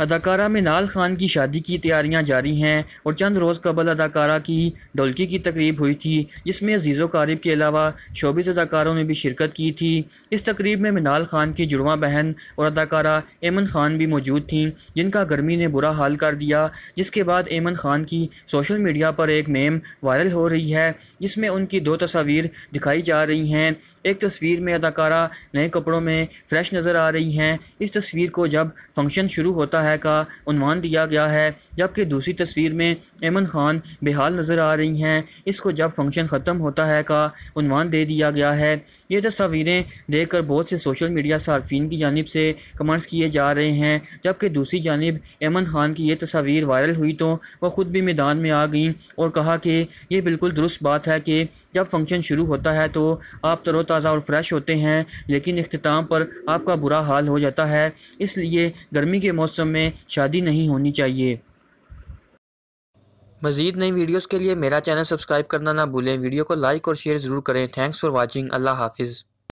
अदाकारा मिनाल खान की शादी की तैयारियां जारी हैं और चंद रोज़ कबल अदाकारा की ढोलकी की तकरीब हुई थी जिसमें अजीज़ो कारिब के अलावा शोबिस अदाकारों ने भी शिरकत की थी इस तकरीब में मिनाल खान की जुड़वा बहन और अदाकारा एमन खान भी मौजूद थीं जिनका गर्मी ने बुरा हाल कर दिया जिसके बाद एमन खान की सोशल मीडिया पर एक मेम वायरल हो रही है जिसमें उनकी दो तस्वीर दिखाई जा रही हैं एक तस्वीर में अदाकारा नए कपड़ों में फ़्रेश नज़र आ रही हैं इस तस्वीर को जब फंक्शन शुरू होता है है का उनवान दिया गया है जबकि दूसरी तस्वीर में एमन खान बेहाल नज़र आ रही हैं इसको जब फंक्शन ख़त्म होता है का उनवान दे दिया गया है ये तस्वीरें देख कर बहुत से सोशल मीडिया सार्फिन की जानब से कमेंट्स किए जा रहे हैं जबकि दूसरी जानब एमन खान की ये तस्वीर वायरल हुई तो वह ख़ुद भी मैदान में आ गई और कहा कि यह बिल्कुल दुरुस्त बात है कि जब फंक्शन शुरू होता है तो आप तरोताज़ा और फ्रेश होते हैं लेकिन अख्ताम पर आपका बुरा हाल हो जाता है इसलिए गर्मी के मौसम में में शादी नहीं होनी चाहिए मज़ीद नई वीडियोज़ के लिए मेरा चैनल सब्सक्राइब करना ना भूलें वीडियो को लाइक और शेयर ज़रूर करें थैंक्स फॉर वॉचिंग अल्लाह हाफिज़